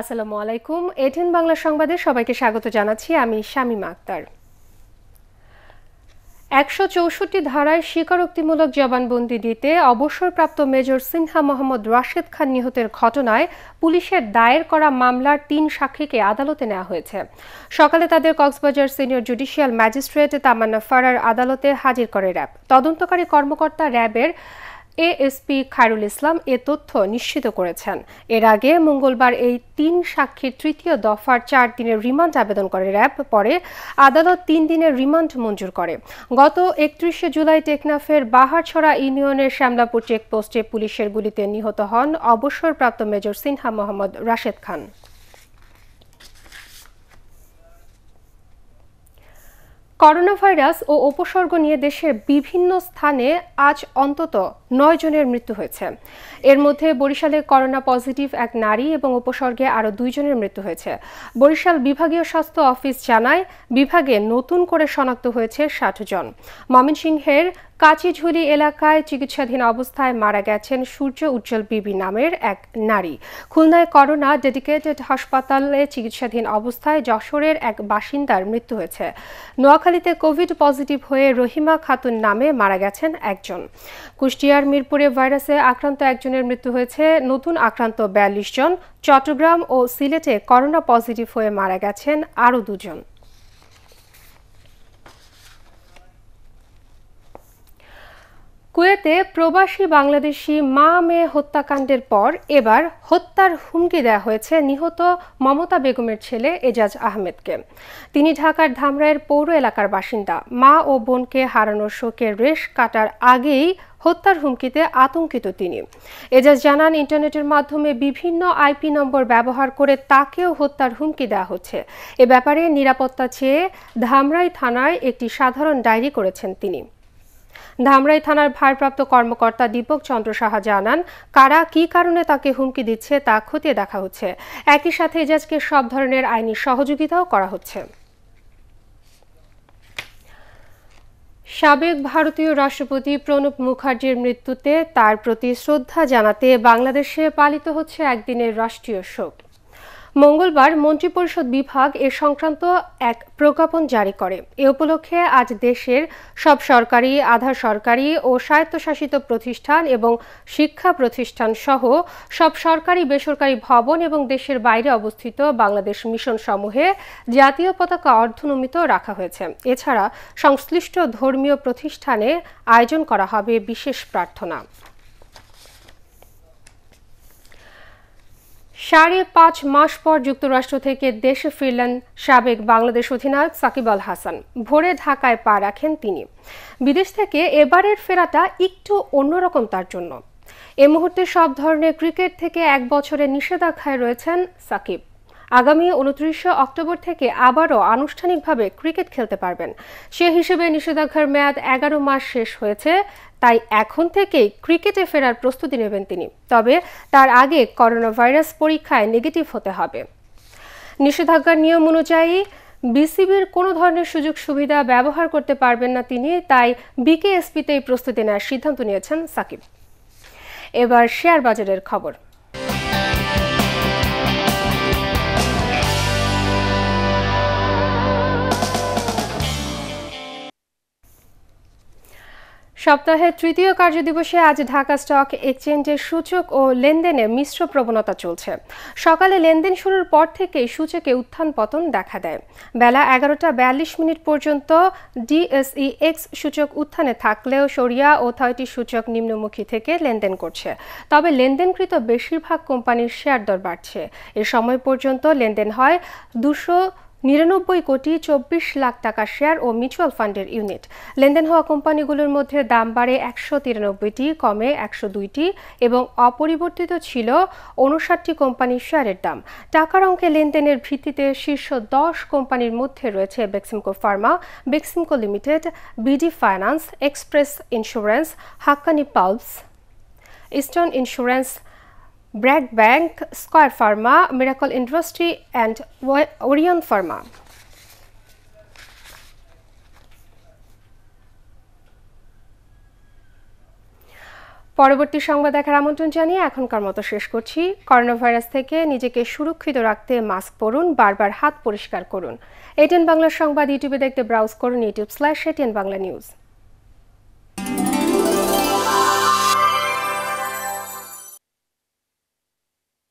আসসালামু আলাইকুম এটিএন বাংলা সংবাদে সবাইকে স্বাগত জানাচ্ছি আমি শামীমা আক্তার একশো চৌষট্টি ধারায় স্বীকারোক্তিমূলক জবানবন্দি দিতে অবসরপ্রাপ্ত মেজর সিনহা মোহাম্মদ রাশেদ খান নিহতের ঘটনায় পুলিশের দায়ের করা মামলার তিন সাক্ষীকে আদালতে নেওয়া হয়েছে সকালে তাদের কক্সবাজার সিনিয়র জুডিশিয়াল ম্যাজিস্ট্রেট তামান্না ফারার আদালতে হাজির করে র্যাব তদন্তকারী কর্মকর্তা র্যাবের এএসপি খায়রুল ইসলাম এ তথ্য নিশ্চিত করেছেন এর আগে মঙ্গলবার এই তিন সাক্ষীর তৃতীয় দফার চার দিনের রিমান্ড আবেদন করে র্যাব পরে আদালত তিন দিনের রিমান্ড মঞ্জুর করে গত একত্রিশে জুলাই টেকনাফের বাহারছড়া ইউনিয়নের শ্যামলাপুর চেকপোস্টে পুলিশের গুলিতে নিহত হন অবসরপ্রাপ্ত major Sinha Mohammad Rashed Khan corona virus ও উপসর্গ নিয়ে দেশের বিভিন্ন স্থানে আজ অন্তত নয় জনের মৃত্যু হয়েছে এর মধ্যে বরিশালে করোনা পজিটিভ এক নারী এবং উপসর্গে আরও দুইজনের মৃত্যু হয়েছে বরিশাল বিভাগীয় স্বাস্থ্য অফিস জানায় বিভাগে নতুন করে শনাক্ত হয়েছে ষাট জন ময়মনসিংহের কাচিঝুলি এলাকায় চিকিৎসাধীন অবস্থায় মারা গেছেন সূর্য উজ্জ্বল বিবি নামের এক নারী খুলনায় করোনা ডেডিকেটেড হাসপাতালে চিকিৎসাধীন অবস্থায় যশোরের এক বাসিন্দার মৃত্যু হয়েছে নোয়াখালীতে কোভিড পজিটিভ হয়ে রহিমা খাতুন নামে মারা গেছেন একজন কুষ্টিয়ার মিরপুরে ভাইরাসে আক্রান্ত একজনের মৃত্যু হয়েছে নতুন আক্রান্ত বিয়াল্লিশ জন চট্টগ্রাম ও সিলেটে করোনা পজিটিভ হয়ে মারা গেছেন আরও দুজন কুয়েতে প্রবাসী বাংলাদেশি মা মেয়ে হত্যাকাণ্ডের পর এবার হত্যার হুমকি দেওয়া হয়েছে নিহত মমতা বেগমের ছেলে এজাজ আহমেদকে তিনি ঢাকার ধামরাইয়ের পৌর এলাকার বাসিন্দা মা ও বোনকে হারানোর শোকে রেশ কাটার আগেই হত্যার হুমকিতে আতঙ্কিত তিনি এজাজ জানান ইন্টারনেটের মাধ্যমে বিভিন্ন আইপি নম্বর ব্যবহার করে তাকেও হত্যার হুমকি দেওয়া হচ্ছে এ ব্যাপারে নিরাপত্তা চেয়ে ধামরাই থানায় একটি সাধারণ ডায়েরি করেছেন তিনি ধামরাই থানার ভারপ্রাপ্ত কর্মকর্তা দীপক চন্দ্র সাহা জানান কারা কি কারণে তাকে হুমকি দিচ্ছে তা খতিয়ে দেখা হচ্ছে একই সাথে এজাজকে সব ধরনের আইনি সহযোগিতাও করা হচ্ছে সাবেক ভারতীয় রাষ্ট্রপতি প্রণব মুখার্জির মৃত্যুতে তার প্রতি শ্রদ্ধা জানাতে বাংলাদেশে পালিত হচ্ছে একদিনের রাষ্ট্রীয় শোক মঙ্গলবার মন্ত্রিপরিষদ বিভাগ এ সংক্রান্ত এক প্রজ্ঞাপন জারি করে এ উপলক্ষে আজ দেশের সব সরকারি আধা সরকারি ও স্বায়ত্তশাসিত প্রতিষ্ঠান এবং শিক্ষা প্রতিষ্ঠান সহ সব সরকারি বেসরকারি ভবন এবং দেশের বাইরে অবস্থিত বাংলাদেশ মিশন সমূহে জাতীয় পতাকা অর্ধনমিত রাখা হয়েছে এছাড়া সংশ্লিষ্ট ধর্মীয় প্রতিষ্ঠানে আয়োজন করা হবে বিশেষ প্রার্থনা সাড়ে পাঁচ মাস পর যুক্তরাষ্ট্র থেকে দেশে ফিরলেন সাবেক বাংলাদেশ অধিনায়ক সাকিব আল হাসান ভোরে ঢাকায় পা রাখেন তিনি বিদেশ থেকে এবারের ফেরাটা একটু অন্যরকম তার জন্য এ মুহূর্তে সব ধরনের ক্রিকেট থেকে এক বছরের নিষেধাজ্ঞায় রয়েছেন সাকিব আগামী উনত্রিশে অক্টোবর থেকে আবারও আনুষ্ঠানিকভাবে ক্রিকেট খেলতে পারবেন সে হিসেবে নিষেধাজ্ঞার মেয়াদ এগারো মাস শেষ হয়েছে তাই এখন থেকেই ক্রিকেটে ফেরার প্রস্তুতি নেবেন তিনি তবে তার আগে করোনা ভাইরাস পরীক্ষায় নেগেটিভ হতে হবে নিষেধাজ্ঞার নিয়ম অনুযায়ী বিসিবির কোনো ধরনের সুযোগ সুবিধা ব্যবহার করতে পারবেন না তিনি তাই বিকেএসপিতেই প্রস্তুতি নেওয়ার সিদ্ধান্ত নিয়েছেন সাকিব এবার শেয়ার বাজারের খবর সপ্তাহের তৃতীয় কার্যদিবসে আজ ঢাকা স্টক এক্সচেঞ্জের সূচক ও লেনদেনে মিশ্র প্রবণতা চলছে সকালে লেনদেন শুরুর পর থেকেই সূচকে উত্থান পতন দেখা দেয় বেলা এগারোটা বিয়াল্লিশ মিনিট পর্যন্ত ডিএসই এক্স সূচক উত্থানে থাকলেও সরিয়া ও থার্টি সূচক নিম্নমুখী থেকে লেনদেন করছে তবে লেনদেনকৃত বেশিরভাগ কোম্পানির শেয়ার দর বাড়ছে এ সময় পর্যন্ত লেনদেন হয় দুশো নিরানব্বই কোটি চব্বিশ লাখ টাকা শেয়ার ও মিউচুয়াল ফান্ডের ইউনিট লেনদেন হওয়া কোম্পানিগুলোর মধ্যে দাম বাড়ে একশো তিরানব্বইটি কমে একশো দুইটি এবং অপরিবর্তিত ছিল উনষাটটি কোম্পানির শেয়ারের দাম টাকার অঙ্কে লেনদেনের ভিত্তিতে শীর্ষ দশ কোম্পানির মধ্যে রয়েছে Beximco pharma Beximco limited BD finance express insurance Haqqani pulse eastern insurance BRAC bank square pharma miracle industry and Orion pharma পরবর্তী সংবাদ দেখার আমন্ত্রণ জানিয়ে এখনকার মতো শেষ করছি করোনা ভাইরাস থেকে নিজেকে সুরক্ষিত রাখতে মাস্ক পরুন বারবার হাত পরিষ্কার করুন এটিএন বাংলার সংবাদ ইউটিউবে দেখতে ব্রাউজ করুন YouTube slash ATN Bangla news